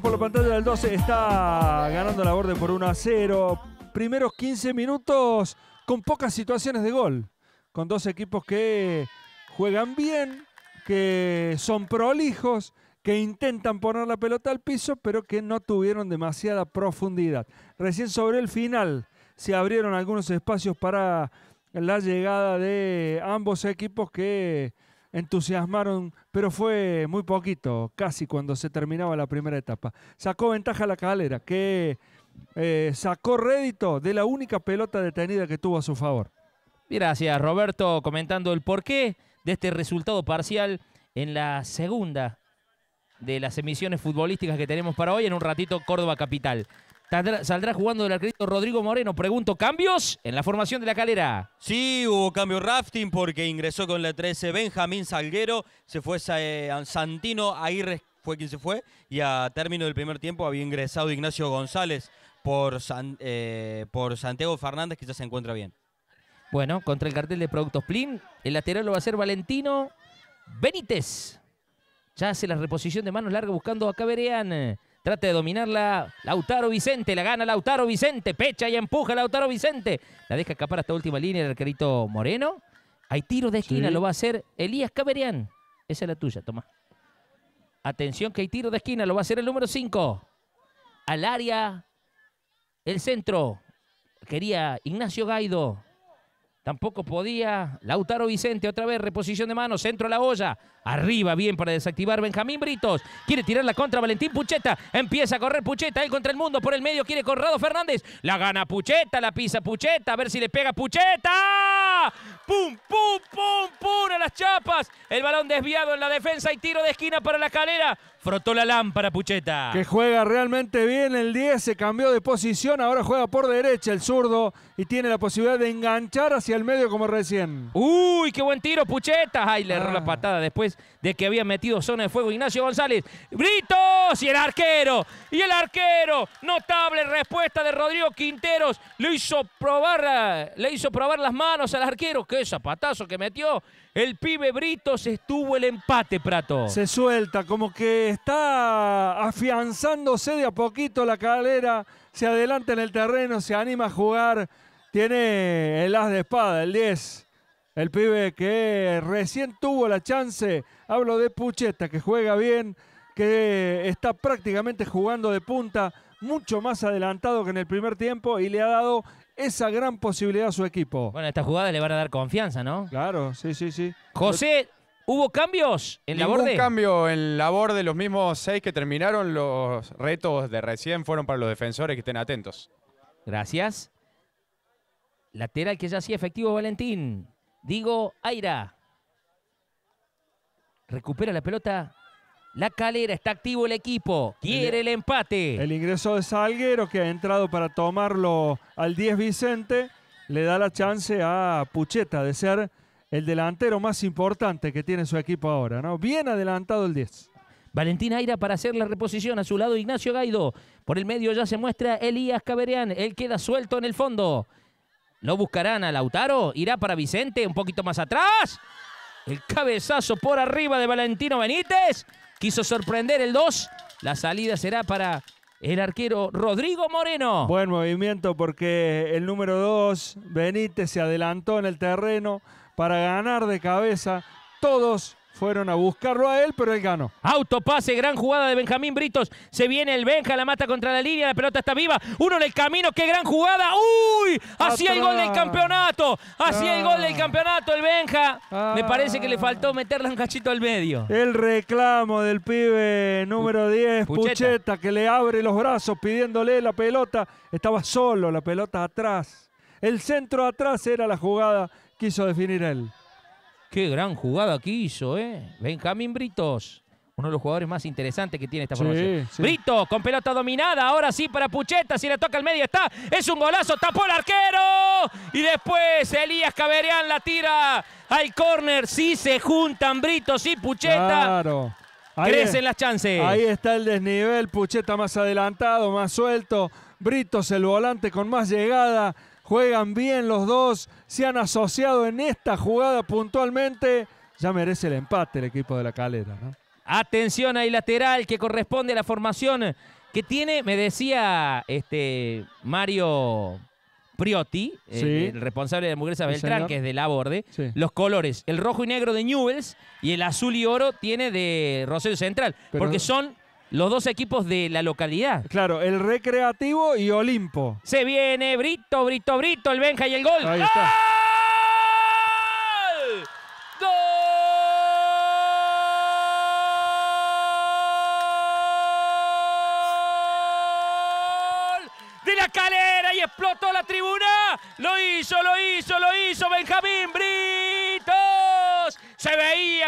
por la pantalla del 12, está ganando la borde por 1 a 0. Primeros 15 minutos con pocas situaciones de gol. Con dos equipos que juegan bien, que son prolijos, que intentan poner la pelota al piso, pero que no tuvieron demasiada profundidad. Recién sobre el final se abrieron algunos espacios para la llegada de ambos equipos que entusiasmaron, pero fue muy poquito, casi cuando se terminaba la primera etapa. Sacó ventaja la calera, que eh, sacó rédito de la única pelota detenida que tuvo a su favor. Gracias, Roberto, comentando el porqué de este resultado parcial en la segunda de las emisiones futbolísticas que tenemos para hoy en un ratito Córdoba Capital. Saldrá, jugando el acredito Rodrigo Moreno. Pregunto, ¿cambios en la formación de la calera? Sí, hubo cambio rafting porque ingresó con la 13 Benjamín Salguero, se fue eh, Santino, Aguirre fue quien se fue y a término del primer tiempo había ingresado Ignacio González por, eh, por Santiago Fernández que ya se encuentra bien. Bueno, contra el cartel de Productos Plin, el lateral lo va a hacer Valentino Benítez. Ya hace la reposición de manos largas buscando a Caberean. Trata de dominarla Lautaro Vicente. La gana Lautaro Vicente. Pecha y empuja Lautaro Vicente. La deja escapar hasta última línea el arquerito Moreno. Hay tiro de esquina. Lo va a hacer Elías Caberian. Esa es la tuya, toma. Atención que hay tiro de esquina. Lo va a hacer el número 5. Al área. El centro. Quería Ignacio Gaido. Tampoco podía. Lautaro Vicente otra vez. Reposición de mano. Centro a la olla. Arriba, bien para desactivar Benjamín Britos. Quiere tirar la contra Valentín Pucheta. Empieza a correr Pucheta. Él contra el mundo. Por el medio quiere Corrado Fernández. La gana Pucheta. La pisa Pucheta. A ver si le pega Pucheta. ¡Pum, pum, pum, pum! A las chapas. El balón desviado en la defensa y tiro de esquina para la calera. Frotó la lámpara Pucheta. Que juega realmente bien el 10. Se cambió de posición. Ahora juega por derecha el zurdo. Y tiene la posibilidad de enganchar hacia el medio como recién. ¡Uy, qué buen tiro Pucheta! ¡Ay, le erró la ah. patada después! de que había metido zona de fuego Ignacio González. ¡Britos! Y el arquero, y el arquero. Notable respuesta de Rodrigo Quinteros. hizo probar, eh, le hizo probar las manos al arquero. ¡Qué zapatazo que metió! El pibe Britos estuvo el empate, Prato. Se suelta, como que está afianzándose de a poquito la cadera. Se adelanta en el terreno, se anima a jugar. Tiene el as de espada, el 10 el pibe que recién tuvo la chance, hablo de Pucheta, que juega bien, que está prácticamente jugando de punta, mucho más adelantado que en el primer tiempo y le ha dado esa gran posibilidad a su equipo. Bueno, esta jugada le van a dar confianza, ¿no? Claro, sí, sí, sí. José, ¿Hubo cambios en la borde? Hubo cambio en labor de los mismos seis que terminaron. Los retos de recién fueron para los defensores que estén atentos. Gracias. Lateral que ya sí efectivo Valentín. Digo, Aira. Recupera la pelota. La calera, está activo el equipo. Quiere el, empate. El ingreso de Salguero que ha entrado para tomarlo al 10 Vicente. Le da la chance a Pucheta de ser el delantero más importante que tiene su equipo ahora, ¿no? Bien adelantado el 10. Valentín Aira para hacer la reposición. A su lado Ignacio Gaido. Por el medio ya se muestra Elías Caberián. Él queda suelto en el fondo. No buscarán a Lautaro. Irá para Vicente, un poquito más atrás. El cabezazo por arriba de Valentino Benítez. Quiso sorprender el 2. La salida será para el arquero Rodrigo Moreno. Buen movimiento porque el número 2, Benítez, se adelantó en el terreno para ganar de cabeza todos fueron a buscarlo a él, pero él ganó. Autopase, gran jugada de Benjamín Britos. Se viene el Benja, la mata contra la línea, la pelota está viva. Uno en el camino, qué gran jugada. ¡Uy! así el gol del campeonato. así el gol del campeonato el Benja. Me ah. parece que le faltó meterle un cachito al medio. El reclamo del pibe número 10, Pucheta. que le abre los brazos pidiéndole la pelota. Estaba solo, la pelota atrás. El centro atrás era la jugada Quiso definir él. Qué gran jugada que hizo, ¿eh? Benjamín Britos. Uno de los jugadores más interesantes que tiene esta formación. Brito con pelota dominada. Ahora sí para Pucheta. Si le toca al medio está. Es un golazo. Tapó el arquero. Y después Elías Caberián la tira al córner. Sí se juntan Britos y Pucheta. Claro. Crecen las chances. Ahí está el desnivel. Pucheta más adelantado, más suelto. Britos el volante con más llegada. Juegan bien los dos, se han asociado en esta jugada puntualmente. Ya merece el empate el equipo de la calera. Atención ahí lateral que corresponde a la formación que tiene, me decía este, Mario Priotti, el responsable de Mugresa Beltrán, que es de la Borde, los colores, el rojo y negro de Newells y el azul y oro tiene de Rosario Central, porque son los dos equipos de la localidad. Claro, el Recreativo y Olimpo. Se viene Brito, Brito, Brito, el Benja y el gol. Ahí está. ¡Gol! ¡Gol! De la calera y explotó la tribuna. Lo hizo, lo hizo, lo hizo Benja!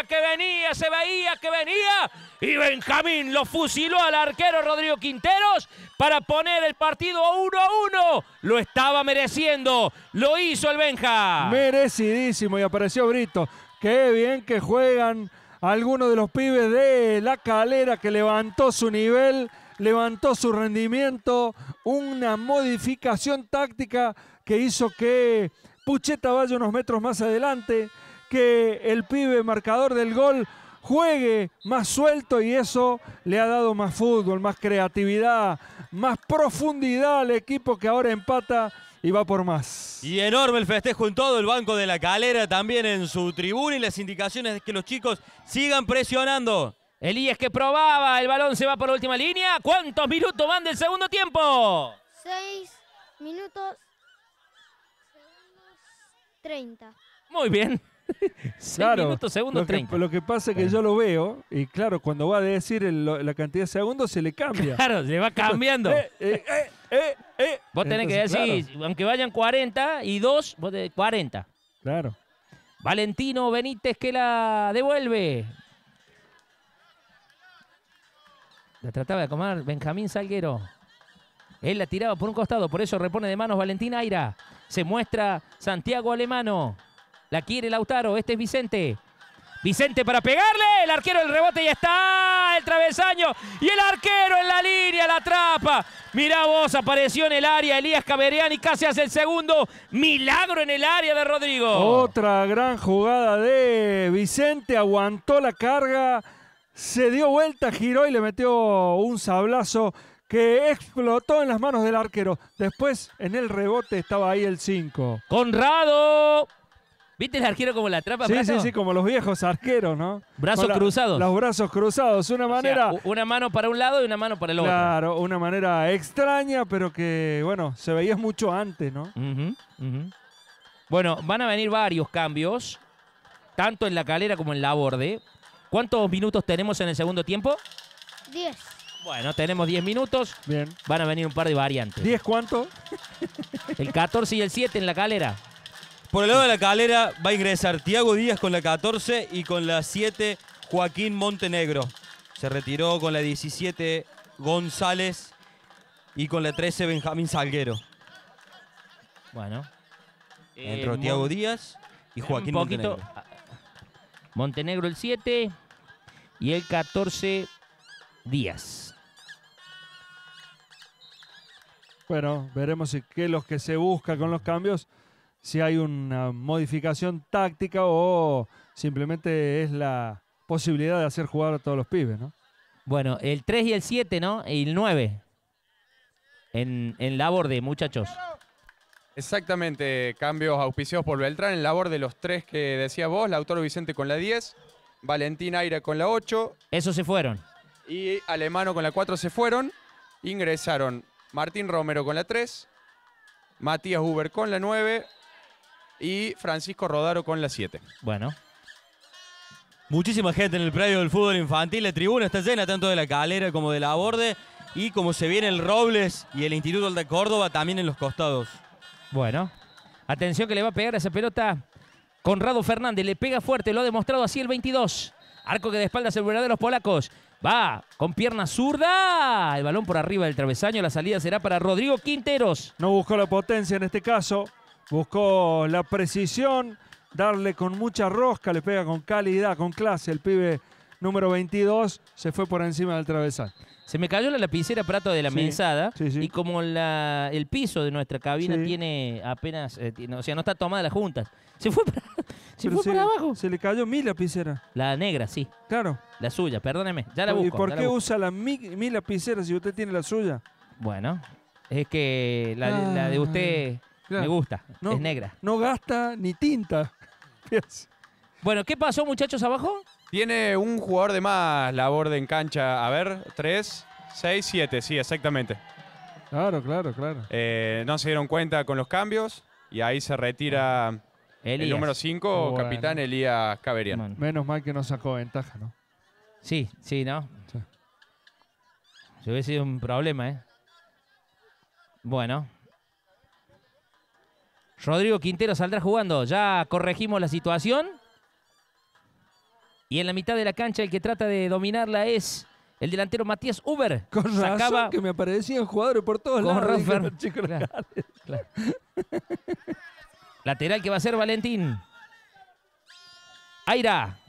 que venía, se veía que venía. Y Benjamín lo fusiló al arquero Rodrigo Quinteros para poner el partido uno a uno Lo estaba mereciendo. Lo hizo el Benja. Merecidísimo. Y apareció Brito. Qué bien que juegan algunos de los pibes de la calera que levantó su nivel, levantó su rendimiento. Una modificación táctica que hizo que Pucheta vaya unos metros más adelante que el pibe marcador del gol juegue más suelto y eso le ha dado más fútbol, más creatividad, más profundidad al equipo que ahora empata y va por más. Y enorme el festejo en todo el banco de la calera, también en su tribuna y las indicaciones de que los chicos sigan presionando. Elías que probaba, el balón se va por la última línea. ¿Cuántos minutos van del segundo tiempo? Seis minutos. 30. Muy bien. claro, segundo lo Que, lo que pasa es que yo lo veo y claro, cuando va a decir la cantidad de segundos se le cambia. Claro, se va cambiando. Eh, eh, eh, vos tenés que decir, aunque vayan 40 y 2, de 40. Claro. Valentino Benítez que la devuelve. La trataba de comer Benjamín Salguero. Él la tiraba por un costado, por eso repone de manos Valentín Aira. Se muestra Santiago Alemano. La quiere Lautaro. Este es Vicente. Vicente para pegarle. El arquero, el rebote, y está. El travesaño. Y el arquero en la línea, la atrapa. Mirá vos, apareció en el área Elías Caberiani. y casi hace el segundo. Milagro en el área de Rodrigo. Otra gran jugada de Vicente. Aguantó la carga. Se dio vuelta, giró y le metió un sablazo que explotó en las manos del arquero. Después, en el rebote, estaba ahí el 5. Conrado. ¿Viste el arquero como la atrapa? Sí, sí, sí, como los viejos arqueros, ¿no? Brazos cruzados. Los brazos cruzados. Una manera. una mano para un lado y una mano para el otro. Claro, una manera extraña, pero que, bueno, se veía mucho antes, ¿no? Bueno, van a venir varios cambios, tanto en la calera como en la borde. ¿Cuántos minutos tenemos en el segundo tiempo? Diez. Bueno, tenemos diez minutos. Bien. Van a venir un par de variantes. ¿Diez cuánto? El 14 y el 7 en la calera. Por el lado de la calera va a ingresar Tiago Díaz con la 14 y con la 7 Joaquín Montenegro. Se retiró con la 17 González y con la 13 Benjamín Salguero. Bueno. Entró eh, Tiago Díaz y eh, Joaquín Montenegro. Ah, Montenegro el 7 y el 14 Díaz. Bueno, veremos qué qué lo que se busca con los cambios si hay una modificación táctica o simplemente es la posibilidad de hacer jugar a todos los pibes, ¿no? Bueno, el 3 y el 7, ¿no? Y el 9. En, en labor de muchachos. Exactamente, cambios auspiciados por Beltrán en labor de los tres que decías vos, Lautaro Vicente con la 10, Valentín Aira con la 8. Esos se fueron. Y Alemano con la 4 se fueron. Ingresaron Martín Romero con la 3, Matías Huber con la 9, y Francisco Rodaro con la 7. Bueno. Muchísima gente en el predio del fútbol infantil. La tribuna está llena tanto de la calera como de la borde. Y como se viene el Robles y el Instituto de Córdoba también en los costados. Bueno. Atención que le va a pegar esa pelota. Conrado Fernández le pega fuerte, lo ha demostrado así el 22. Arco que de espaldas el de los polacos. Va con pierna zurda. El balón por arriba del travesaño. La salida será para Rodrigo Quinteros. No buscó la potencia en este caso. Buscó la precisión, darle con mucha rosca, le pega con calidad, con clase el pibe número 22, se fue por encima del travesal. Se me cayó la lapicera Prato de la mensada y como el piso de nuestra cabina tiene apenas, eh, o sea, no está tomada las juntas, se fue para, se fue abajo. Se le cayó mi lapicera. La negra, sí. Claro. La suya, perdóneme, ya la busco. ¿Y por qué usa la, mi, lapicera si usted tiene la suya? Bueno, es que la de ah. usted... Me gusta. es negra. No gasta ni tinta. bueno, ¿qué pasó, muchachos, abajo? Tiene un jugador de más labor de en cancha. A ver, 3, 6, 7. Sí, exactamente. Claro, claro, claro. Eh, no se dieron cuenta con los cambios y ahí se retira el número 5, capitán Elías Caveriano. Menos mal que no sacó ventaja, ¿no? Sí, sí, ¿no? Se hubiese sido un problema, ¿eh? Bueno, Rodrigo Quintero saldrá jugando. Ya corregimos la situación. Y en la mitad de la cancha el que trata de dominarla es el delantero Matías Uber. Con que me aparecían jugadores por todos lados. Con Lateral que va a ser Valentín. Aira.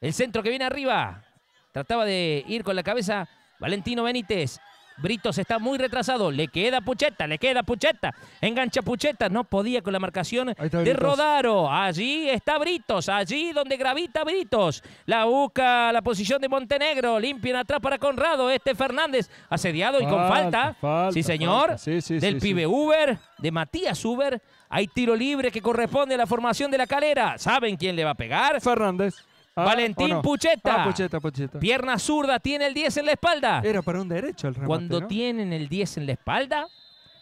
El centro que viene arriba. Trataba de ir con la cabeza Valentino Benítez. Britos está muy retrasado. Le queda Pucheta, le queda Pucheta. Engancha Pucheta. No podía con la marcación de Rodaro. Allí está Britos. Allí donde gravita Britos. La busca la posición de Montenegro. Limpian atrás para Conrado. Este Fernández asediado y con falta. sí, señor. del pibe Uber. De Matías Uber. Hay tiro libre que corresponde a la formación de la calera. ¿Saben quién le va a pegar? Fernández. Ah, Valentín Pucheta. Ah, Pierna zurda, tiene el 10 en la espalda. Era para un derecho el remate, Cuando tienen el 10 en la espalda,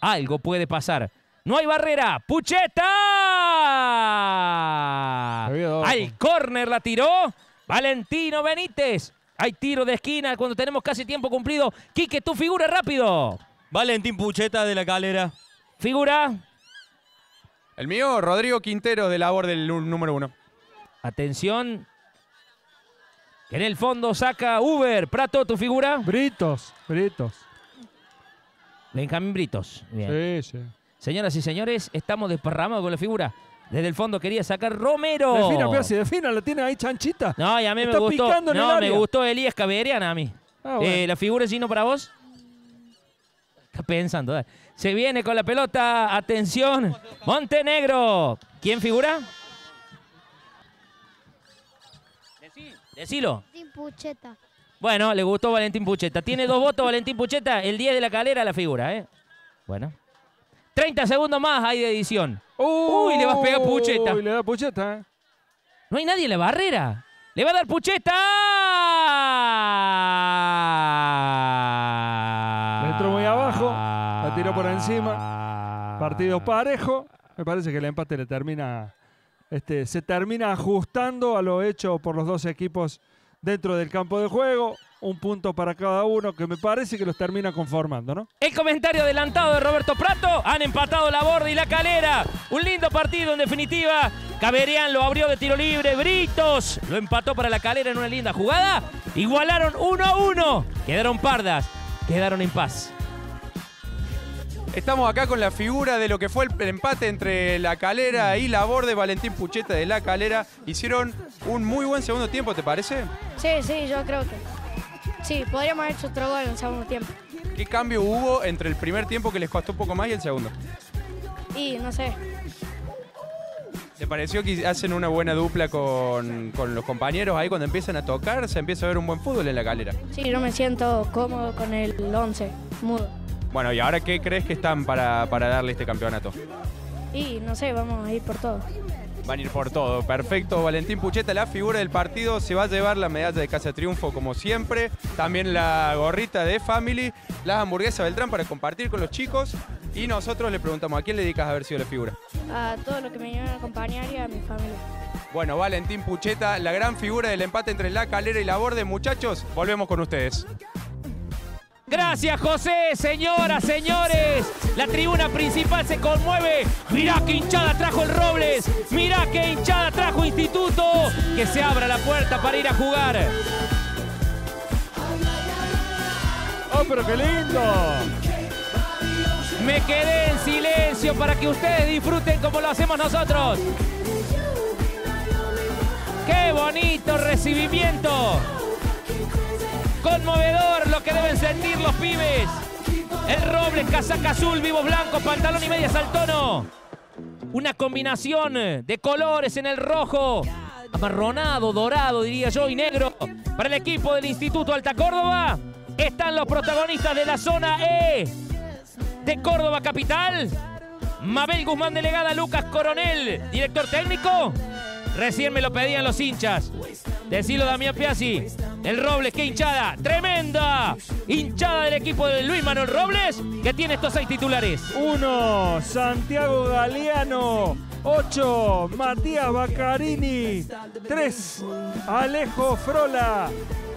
algo puede pasar. No hay barrera. ¡Pucheta! Al córner la tiró. Valentino Benítez. Hay tiro de esquina cuando tenemos casi tiempo cumplido. Quique, tu figura rápido. Valentín Pucheta de la Calera. Figura. El mío, Rodrigo Quintero de labor del número uno. Atención, en el fondo saca Uber. Prato, tu figura. Britos, Britos. Benjamín Britos. Sí, sí. Señoras y señores, estamos desparramados con la figura. Desde el fondo quería sacar Romero. Defina, Piazzi, defina, la tiene ahí chanchita. No, ya a mí me gustó. No, me gustó Elías Caberiana a mí. Ah, eh, la figura es sino para vos. Está pensando. Se viene con la pelota. Atención. Montenegro. ¿Quién figura? Decilo. Valentín Pucheta. Bueno, le gustó Valentín Pucheta. Tiene dos votos Valentín Pucheta, el 10 de la calera la figura, ¿eh? Bueno. 30 segundos más hay de edición. Uy, le vas a pegar Pucheta. Uy, le da Pucheta. ¿eh? No hay nadie en la barrera. Le va a dar Pucheta. entró muy abajo, la tiró por encima. Partido parejo. Me parece que el empate le termina este, se termina ajustando a lo hecho por los dos equipos dentro del campo de juego. Un punto para cada uno que me parece que los termina conformando, ¿no? El comentario adelantado de Roberto Prato. Han empatado la borda y la calera. Un lindo partido en definitiva. Caberian lo abrió de tiro libre. Britos lo empató para la calera en una linda jugada. Igualaron uno a uno. Quedaron pardas. Quedaron en paz. Estamos acá con la figura de lo que fue el empate entre La Calera y La de Valentín Pucheta de La Calera hicieron un muy buen segundo tiempo, ¿te parece? Sí, sí, yo creo que. Sí, podríamos haber hecho otro gol en el segundo tiempo. ¿Qué cambio hubo entre el primer tiempo que les costó un poco más y el segundo? Y no sé. ¿Te pareció que hacen una buena dupla con, los compañeros ahí cuando empiezan a tocar? Se empieza a ver un buen fútbol en la calera. Sí, no me siento cómodo con el 11, mudo. Bueno, ¿y ahora qué crees que están para, darle este campeonato? Y no sé, vamos a ir por todo. Van a ir por todo, perfecto. Valentín Pucheta, la figura del partido, se va a llevar la medalla de Casa Triunfo como siempre, también la gorrita de Family, las hamburguesas Beltrán para compartir con los chicos y nosotros le preguntamos, ¿a quién le dedicas a haber sido la figura? A todo lo que me vinieron a acompañar y a mi familia. Bueno, Valentín Pucheta, la gran figura del empate entre La Calera y La Borde. Muchachos, volvemos con ustedes. Gracias José, señoras, señores. La tribuna principal se conmueve. Mirá qué hinchada trajo el Robles. Mirá qué hinchada trajo Instituto. Que se abra la puerta para ir a jugar. ¡Oh, pero qué lindo! Me quedé en silencio para que ustedes disfruten como lo hacemos nosotros. ¡Qué bonito recibimiento! Conmovedor lo que deben sentir los pibes. El roble, casaca azul, vivo blanco, pantalón y medias al tono. Una combinación de colores en el rojo, amarronado, dorado, diría yo, y negro. Para el equipo del Instituto Alta Córdoba están los protagonistas de la zona E de Córdoba Capital. Mabel Guzmán, delegada, Lucas Coronel, director técnico. Recién me lo pedían los hinchas. Decilo, Damián Piazzi. El Robles, qué hinchada, tremenda hinchada del equipo de Luis Manuel Robles, que tiene estos seis titulares. Uno, Santiago Galeano. Ocho, Matías Baccarini. Tres, Alejo Frola.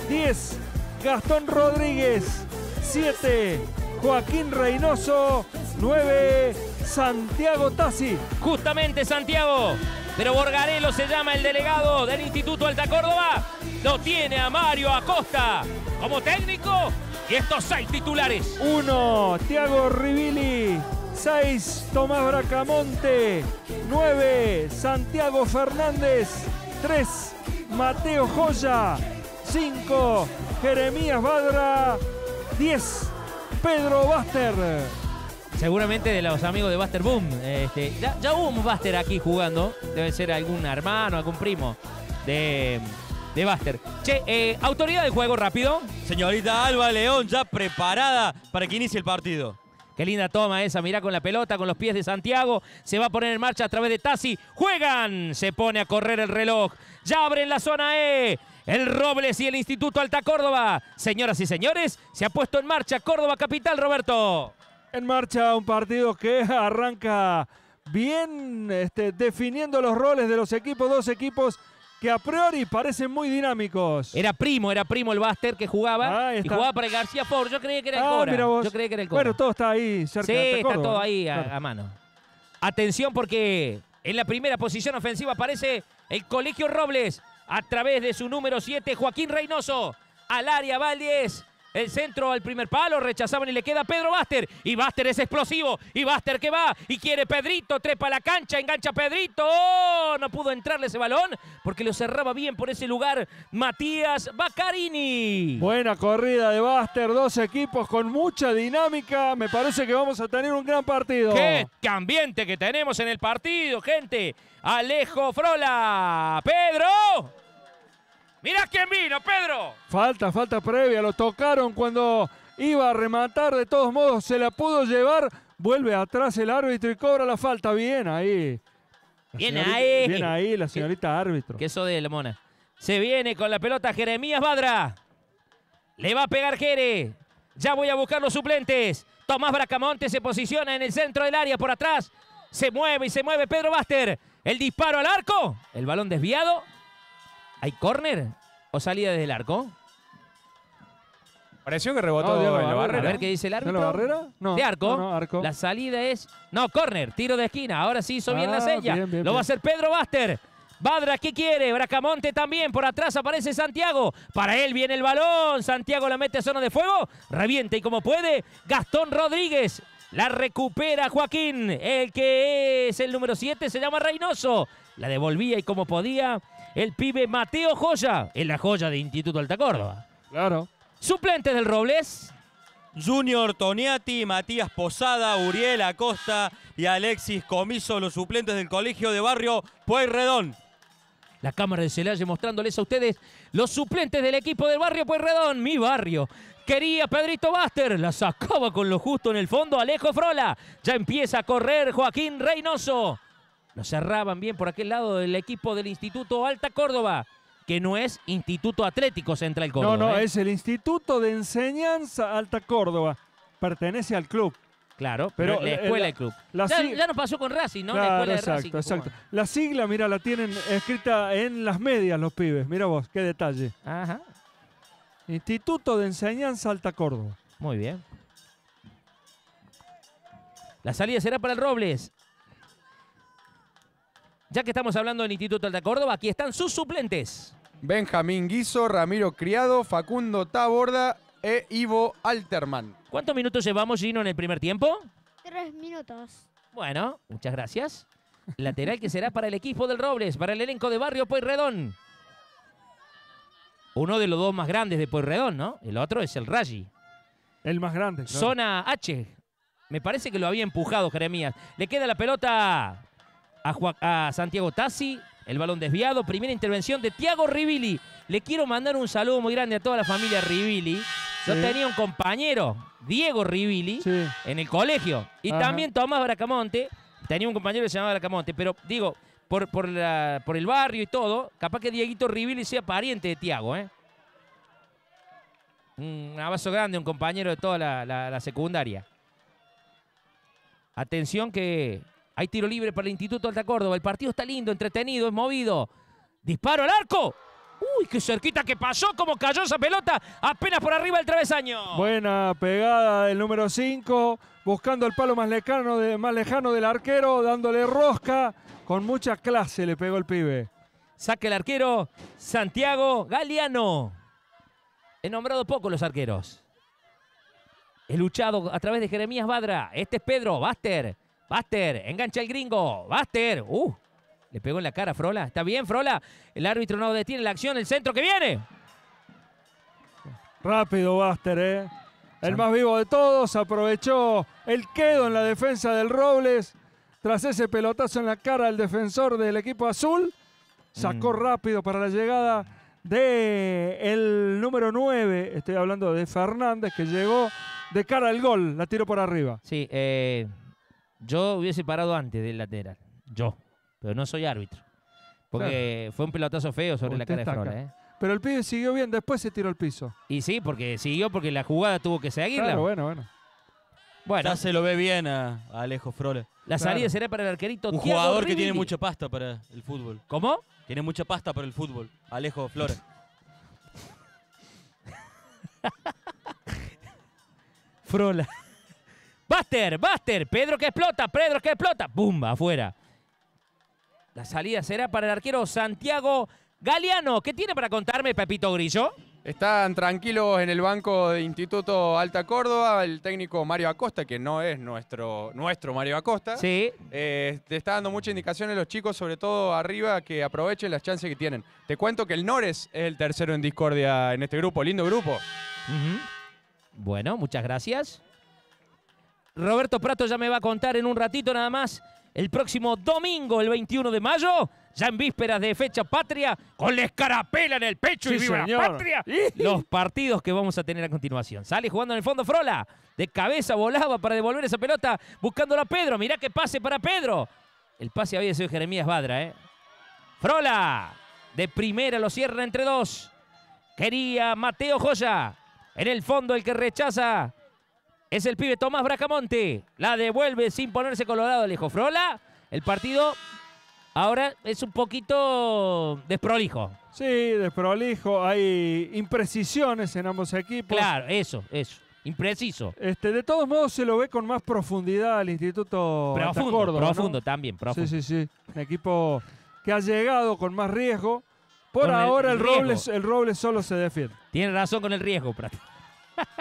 Diez, Gastón Rodríguez. Siete, Joaquín Reynoso. Nueve, Santiago Tassi. Justamente Santiago, pero Borgarelo se llama el delegado del Instituto Alta Córdoba. Lo tiene a Mario Acosta como técnico. Y estos seis titulares. Uno, Tiago Rivili. Seis, Tomás Bracamonte. Nueve, Santiago Fernández. Tres, Mateo Joya. Cinco, Jeremías Badra. Diez, Pedro Baster seguramente de los amigos de Buster Boom. Este, ya, ya, hubo un Buster aquí jugando. Debe ser algún hermano, algún primo de, Buster. Che, eh, autoridad del juego rápido. Señorita Alba León ya preparada para que inicie el partido. Qué linda toma esa, mirá con la pelota, con los pies de Santiago. Se va a poner en marcha a través de Tassi. ¡Juegan! Se pone a correr el reloj. Ya abren la zona E. El Robles y el Instituto Alta Córdoba. Señoras y señores, se ha puesto en marcha Córdoba Capital, Roberto. En marcha un partido que arranca bien este, definiendo los roles de los equipos, dos equipos que a priori parecen muy dinámicos. Era primo, era primo el Buster que jugaba. Y jugaba para el García Ford. Yo creía que era el ah, Cora. Bueno, todo está ahí cerca Sí, está todo ahí a, a, mano. Atención porque en la primera posición ofensiva aparece el Colegio Robles a través de su número 7, Joaquín Reynoso. Al área Valdés. El centro al primer palo, rechazaban y le queda Pedro Baster. Y Baster es explosivo. Y Baster que va y quiere Pedrito, trepa la cancha, engancha Pedrito. Oh, no pudo entrarle ese balón porque lo cerraba bien por ese lugar Matías Baccarini. Buena corrida de Baster, dos equipos con mucha dinámica. Me parece que vamos a tener un gran partido. ¡Qué ambiente que tenemos en el partido, gente! Alejo Frola. ¡Pedro! Mirá quién vino, Pedro. Falta, falta previa. Lo tocaron cuando iba a rematar. De todos modos, se la pudo llevar. Vuelve atrás el árbitro y cobra la falta. Bien ahí. bien ahí. Bien ahí, la señorita árbitro. árbitro. Queso de la mona. Se viene con la pelota Jeremías Badra. Le va a pegar Jere. Ya voy a buscar los suplentes. Tomás Bracamonte se posiciona en el centro del área por atrás. Se mueve y se mueve Pedro Baster. El disparo al arco. El balón desviado. ¿Hay córner o salida desde el arco? Pareció que rebotó Diego. en la barrera. A ver qué dice el árbitro. ¿De la barrera? No. De arco. No, arco. La salida es. No, córner. Tiro de esquina. Ahora sí hizo bien la ah, sella. Lo va a hacer Pedro Baster. Badra, ¿qué quiere? Bracamonte también. Por atrás aparece Santiago. Para él viene el balón. Santiago la mete a zona de fuego. Revienta y como puede. Gastón Rodríguez. La recupera Joaquín. El que es el número 7 se llama Reynoso. La devolvía y como podía el pibe Mateo Joya, es la joya de Instituto Alta Córdoba. Claro. Suplentes del Robles. Junior Toniati, Matías Posada, Uriel Acosta y Alexis Comiso, los suplentes del colegio de barrio Pueyrredón. La cámara de Celaya mostrándoles a ustedes los suplentes del equipo del barrio Pueyrredón, mi barrio. Quería Pedrito Baster, la sacaba con lo justo en el fondo Alejo Frola. Ya empieza a correr Joaquín Reynoso cerraban bien por aquel lado del equipo del Instituto Alta Córdoba, que no es Instituto Atlético Central Córdoba. No, no, ¿eh? es el Instituto de Enseñanza Alta Córdoba. Pertenece al club. Claro, pero, la escuela del club. ya, nos pasó con Racing, ¿no? la escuela de Racing. Exacto. La sigla, mira, la tienen escrita en las medias los pibes. Mira vos, qué detalle. Ajá. Instituto de Enseñanza Alta Córdoba. Muy bien. La salida será para el Robles ya que estamos hablando del Instituto Alta Córdoba, aquí están sus suplentes. Benjamín Guiso, Ramiro Criado, Facundo Taborda e Ivo Alterman. ¿Cuántos minutos llevamos, Gino, en el primer tiempo? Tres minutos. Bueno, muchas gracias. Lateral que será para el equipo del Robles, para el elenco de Barrio Pueyrredón. Uno de los dos más grandes de Pueyrredón, ¿no? El otro es el Raji, El más grande. Zona H. Me parece que lo había empujado Jeremías. Le queda la pelota a, Santiago Tassi, el balón desviado, primera intervención de Tiago Rivilli. Le quiero mandar un saludo muy grande a toda la familia Rivilli. Yo tenía un compañero, Diego Rivilli, en el colegio. Y también Tomás Bracamonte, tenía un compañero que se llamaba Bracamonte, pero digo, por, por, la, por el barrio y todo, capaz que Dieguito Rivilli sea pariente de Tiago, ¿eh? Un abrazo grande, un compañero de toda la secundaria. Atención que hay tiro libre para el Instituto Alta Córdoba. El partido está lindo, entretenido, es movido. Disparo al arco. Uy, qué cerquita que pasó, cómo cayó esa pelota apenas por arriba el travesaño. Buena pegada del número 5, buscando el palo más lejano, del arquero, dándole rosca. Con mucha clase le pegó el pibe. Saca el arquero, Santiago Galeano. He nombrado poco los arqueros. He luchado a través de Jeremías Badra. Este es Pedro Baster. Baster, engancha el gringo. Baster, uh, le pegó en la cara a Frola. Está bien, Frola. El árbitro no detiene la acción, el centro que viene. Rápido, Baster, ¿eh? El más vivo de todos, aprovechó el quedo en la defensa del Robles. Tras ese pelotazo en la cara del defensor del equipo azul, sacó mm. rápido para la llegada de el número 9, estoy hablando de Fernández, que llegó de cara al gol, la tiró por arriba. Sí, eh, yo hubiese parado antes del lateral. Yo. Pero no soy árbitro. Porque fue un pelotazo feo sobre la cara de Frola ¿eh? Pero el pibe siguió bien, después se tiró al piso. Y sí, porque siguió, porque la jugada tuvo que seguirla. Claro, bueno, bueno. Bueno. Ya se lo ve bien a, Alejo Frole. La salida será para el arquerito. Un jugador que tiene mucha pasta para el fútbol. ¿Cómo? Tiene mucha pasta para el fútbol. Alejo Flores. Frola. Buster, Buster, Pedro que explota, Pedro que explota. ¡Bumba! Afuera. La salida será para el arquero Santiago Galeano. ¿Qué tiene para contarme Pepito Grillo? Están tranquilos en el banco de Instituto Alta Córdoba, el técnico Mario Acosta, que no es nuestro, nuestro Mario Acosta. Sí. Eh, te está dando muchas indicaciones a los chicos, sobre todo arriba, que aprovechen las chances que tienen. Te cuento que el Nores es el tercero en discordia en este grupo, lindo grupo. Bueno, muchas gracias. Roberto Prato ya me va a contar en un ratito nada más. El próximo domingo, el 21 de mayo, ya en vísperas de fecha patria, con la escarapela en el pecho y viva la patria, los partidos que vamos a tener a continuación. Sale jugando en el fondo Frola, de cabeza volaba para devolver esa pelota, buscándola a Pedro. Mirá que pase para Pedro. El pase había sido Jeremías Badra, ¿eh? Frola, de primera lo cierra entre dos. Quería Mateo Joya. En el fondo el que rechaza es el pibe Tomás Bracamonte. La devuelve sin ponerse colorado lejos. Frola. El partido ahora es un poquito desprolijo. Sí, desprolijo. Hay imprecisiones en ambos equipos. Claro, eso, eso. Impreciso. Este, de todos modos, se lo ve con más profundidad al Instituto profundo, Profundo también, profundo. Sí, sí, sí. equipo que ha llegado con más riesgo. Por ahora el, Robles, el solo se defiende. Tiene razón con el riesgo, Prat.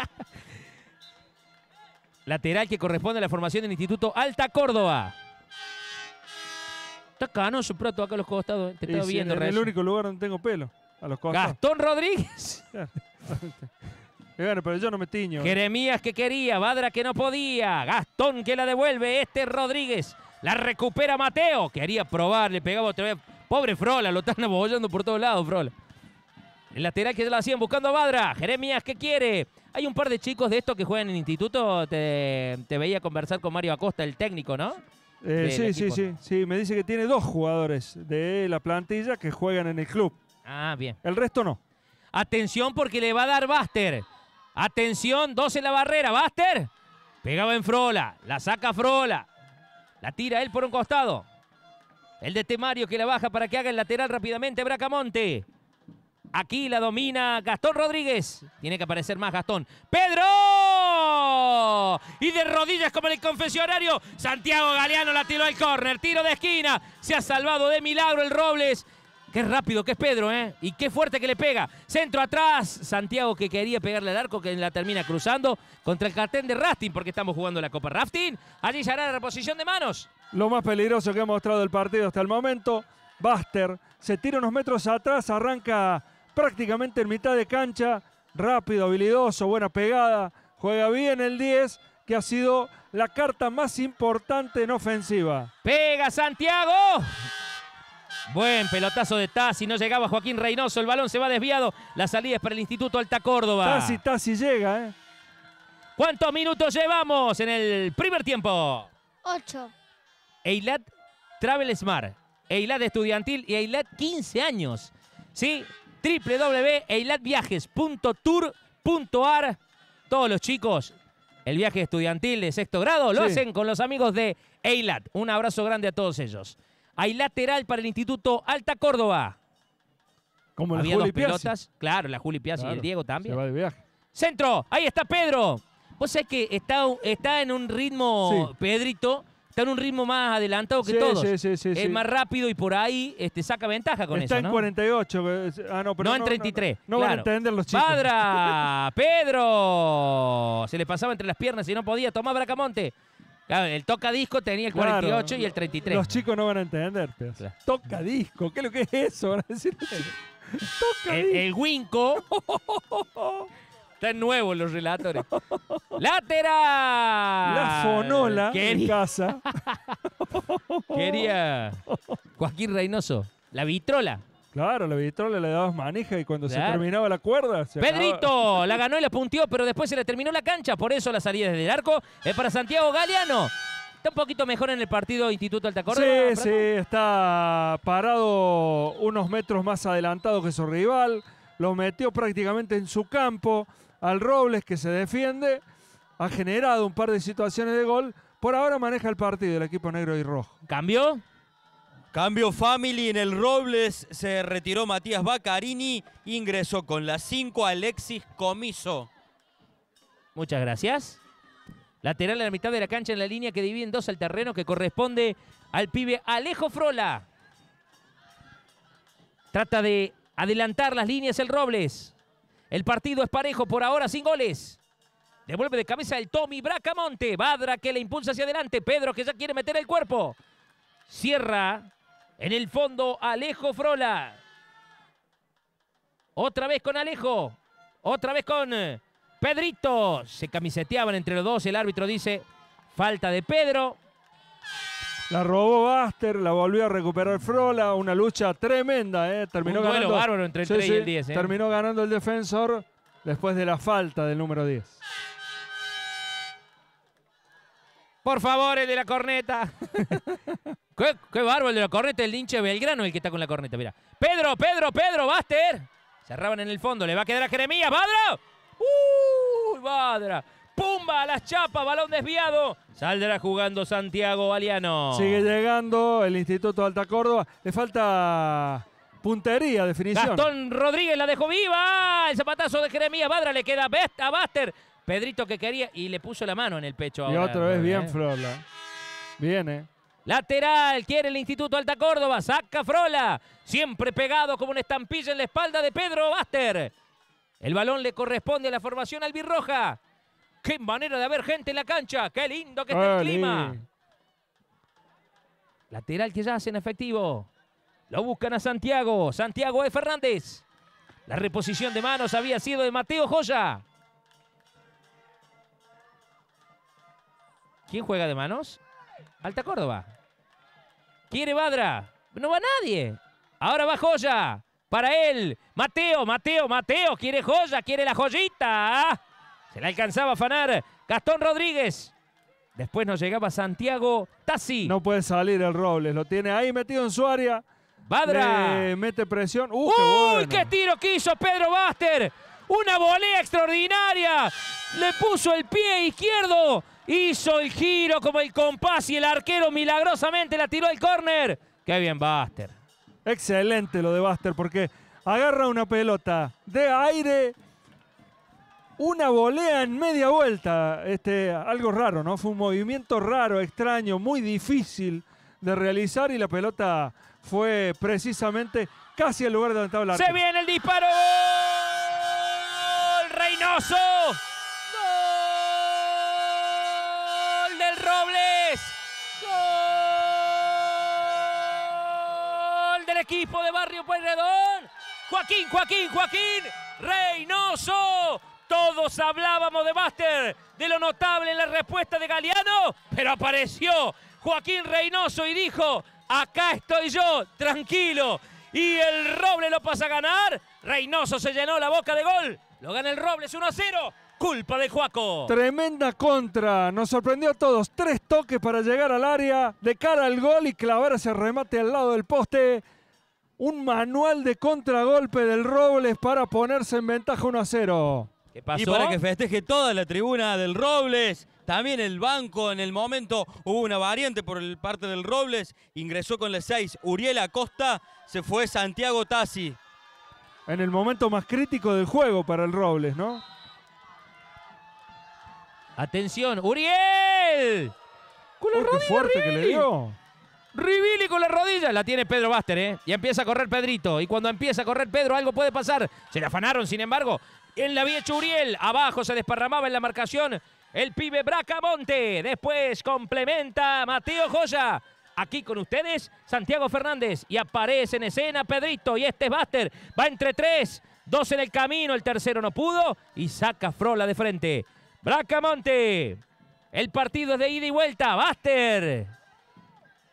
Lateral que corresponde a la formación del Instituto Alta Córdoba. Está canoso Prato acá los costados. Eh. Te viendo, Es el único lugar donde tengo pelo. A los Gastón Rodríguez. pero yo no me tiño. Eh. Jeremías que quería, Badra que no podía. Gastón que la devuelve, este Rodríguez. La recupera Mateo. Quería probar, le pegaba otra vez. Pobre Frola, lo están abollando por todos lados, Frola. El lateral que se la hacían buscando a Badra. Jeremías, ¿qué quiere? Hay un par de chicos de estos que juegan en el instituto. Te, veía conversar con Mario Acosta, el técnico, ¿no? Eh, sí, sí, sí, sí. Me dice que tiene dos jugadores de la plantilla que juegan en el club. Ah, bien. El resto no. Atención porque le va a dar Baster. Atención, dos en la barrera. Baster. Pegaba en Frola. La saca Frola. La tira él por un costado. El de Temario que la baja para que haga el lateral rápidamente. Bracamonte. Aquí la domina Gastón Rodríguez. Tiene que aparecer más Gastón. ¡Pedro! Y de rodillas como en el confesionario. Santiago Galeano la tiró al córner. Tiro de esquina. Se ha salvado de milagro el Robles. Qué rápido que es Pedro, ¿eh? Y qué fuerte que le pega. Centro atrás. Santiago que quería pegarle al arco, que la termina cruzando contra el cartel de Rafting, porque estamos jugando la Copa Rafting. Allí ya hará la reposición de manos. Lo más peligroso que ha mostrado el partido hasta el momento. Buster se tira unos metros atrás, arranca prácticamente en mitad de cancha, rápido, habilidoso, buena pegada, juega bien el 10, que ha sido la carta más importante en ofensiva. Pega Santiago. Buen pelotazo de Tassi, no llegaba Joaquín Reynoso, el balón se va desviado, la salida es para el Instituto Alta Córdoba. Tassi, Tassi llega, ¿eh? ¿Cuántos minutos llevamos en el primer tiempo? Ocho. Eilat Travel Smart, Eilat Estudiantil y Eilat 15 años. Sí, www.eilatviajes.tour.ar. Todos los chicos, el viaje estudiantil de sexto grado, lo hacen con los amigos de Eilat. Un abrazo grande a todos ellos. Hay lateral para el Instituto Alta Córdoba. Como Había dos pelotas. Claro, la Juli Piazzi y el Diego también. va Centro, ahí está Pedro. Vos sabés que está, está en un ritmo, Pedrito, está en un ritmo más adelantado que todos. es más rápido y por ahí este, saca ventaja con eso. Está en 48. Ah, no, pero en 33. No, van a entender los chicos. ¡Padra! ¡Pedro! Se le pasaba entre las piernas y no podía. toma Bracamonte. Claro, el disco tenía el 48 y el 33. Los chicos no van a entenderte. Pues. toca disco Tocadisco, ¿qué es lo que es eso? Van a El, el, Winco Están nuevo los relatores. ¡Látera! La fonola en casa. quería Joaquín Reynoso. La vitrola. Claro, la vitrola le dabas manija y cuando se terminaba la cuerda. Pedrito la ganó y la puntió, pero después se le terminó la cancha. Por eso la salida desde el arco es para Santiago Galeano. Está un poquito mejor en el partido Instituto Alta Córdoba. Sí, sí, está parado unos metros más adelantado que su rival. Lo metió prácticamente en su campo al Robles que se defiende, ha generado un par de situaciones de gol. Por ahora maneja el partido el equipo negro y rojo. ¿Cambio? Cambio Family en el Robles, se retiró Matías Baccarini, ingresó con la 5 Alexis Comiso. Muchas gracias. Lateral en la mitad de la cancha en la línea que divide en dos el terreno que corresponde al pibe Alejo Frola. Trata de adelantar las líneas el Robles. El partido es parejo por ahora, sin goles. Devuelve de cabeza el Tommy Bracamonte. Badra que le impulsa hacia adelante. Pedro que ya quiere meter el cuerpo. Cierra en el fondo Alejo Frola. Otra vez con Alejo. Otra vez con eh, Pedrito. Se camiseteaban entre los dos. El árbitro dice falta de Pedro. La robó Baster, la volvió a recuperar Frola, una lucha tremenda, ¿eh? Terminó Un duelo ganando, bárbaro entre el y el 10. Terminó ganando el defensor después de la falta del número 10. Por favor, el de la corneta. qué, bárbaro el de la corneta, el linche Belgrano el que está con la corneta, mira. Pedro, Pedro, Pedro, Baster. Cerraban en el fondo, le va a quedar a Jeremías, Badra. ¡Uy, Badra! Pumba a las chapas, balón desviado. Saldrá jugando Santiago Baliano. Sigue llegando el Instituto Alta Córdoba. Le falta puntería, definición. Gastón Rodríguez la dejó viva. El zapatazo de Jeremías Badra le queda a Baster. Pedrito que quería y le puso la mano en el pecho. Ahora, y otra vez bien eh. Frola. Viene. Lateral, quiere el Instituto Alta Córdoba, saca Frola. Siempre pegado como un estampilla en la espalda de Pedro Baster. El balón le corresponde a la formación albirroja. Qué manera de haber gente en la cancha. Qué lindo que está el clima. Lateral que ya hacen efectivo. Lo buscan a Santiago. Santiago de Fernández. La reposición de manos había sido de Mateo Joya. ¿Quién juega de manos? Alta Córdoba. Quiere Badra. No va nadie. Ahora va Joya. Para él. Mateo, Mateo, Mateo. Quiere Joya, quiere la joyita. Se la alcanzaba a fanar Gastón Rodríguez. Después nos llegaba Santiago Tassi. No puede salir el Robles. Lo tiene ahí metido en su área. Badra. mete presión. Uh, ¡Uy, qué, tiro que hizo Pedro Baster! Una volea extraordinaria. Le puso el pie izquierdo. Hizo el giro como el compás y el arquero milagrosamente la tiró al córner. ¡Qué bien, Baster! Excelente lo de Baster porque agarra una pelota de aire una volea en media vuelta. Este, algo raro, ¿no? Fue un movimiento raro, extraño, muy difícil de realizar y la pelota fue precisamente casi al lugar donde estaba la. Se viene el disparo. ¡Gol! Reynoso. Gol del Robles. Gol del equipo de Barrio Pueyrredón. Joaquín, Joaquín, Joaquín. Reynoso todos hablábamos de Baster, de lo notable en la respuesta de Galeano, pero apareció Joaquín Reynoso y dijo, acá estoy yo, tranquilo. Y el Roble lo pasa a ganar. Reynoso se llenó la boca de gol. Lo gana el Robles 1 a 0 culpa de Juaco. Tremenda contra, nos sorprendió a todos. Tres toques para llegar al área, de cara al gol y clavar ese remate al lado del poste. Un manual de contragolpe del Robles para ponerse en ventaja 1 a 0. Y para que festeje toda la tribuna del Robles, también el banco en el momento hubo una variante por el parte del Robles, ingresó con la 6 Uriel Acosta, se fue Santiago Tassi. En el momento más crítico del juego para el Robles, ¿no? Atención, Uriel. Con la qué fuerte que le dio. Rivili con la rodilla, la tiene Pedro Baster, ¿eh? Y empieza a correr Pedrito. Y cuando empieza a correr Pedro, algo puede pasar. Se le afanaron, sin embargo. En la vía Churiel, abajo se desparramaba en la marcación el pibe Bracamonte. Después complementa Mateo Joya. Aquí con ustedes, Santiago Fernández. Y aparece en escena Pedrito. Y este es Baster. Va entre tres. Dos en el camino. El tercero no pudo. Y saca Frola de frente. Bracamonte. El partido es de ida y vuelta. Baster.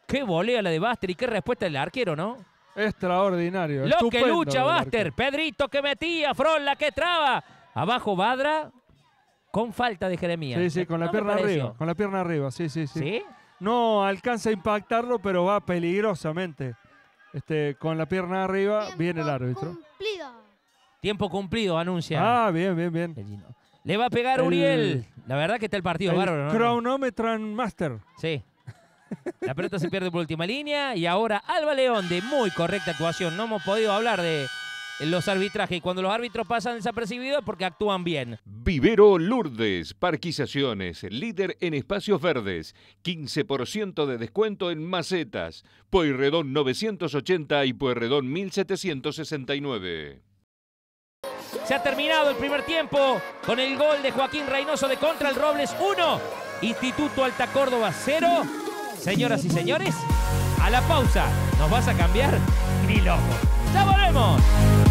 Qué volea la de Baster y qué respuesta del arquero, ¿no? Extraordinario. Lo que lucha Baster. Pedrito que metía, Fron la que traba. Abajo Badra con falta de Jeremías. Sí, sí, con la pierna arriba. Con la pierna arriba, sí, sí, sí. No alcanza a impactarlo, pero va peligrosamente. Este, con la pierna arriba viene el árbitro. Cumplido. Tiempo cumplido, anuncia. Ah, bien, bien, bien. Le va a pegar Uriel. La verdad que está el partido bárbaro. ¿no? Master. Sí. La pelota se pierde por última línea y ahora Alba León de muy correcta actuación. No hemos podido hablar de los arbitrajes y cuando los árbitros pasan desapercibidos porque actúan bien. Vivero Lourdes, parquizaciones, líder en espacios verdes, 15% de descuento en macetas, Pueyrredón 980 y Pueyrredón 1769. Se ha terminado el primer tiempo con el gol de Joaquín Reynoso de contra el Robles 1, Instituto Alta Córdoba 0 señoras y señores, a la pausa. ¿Nos vas a cambiar? Ni loco. ¡Ya volvemos!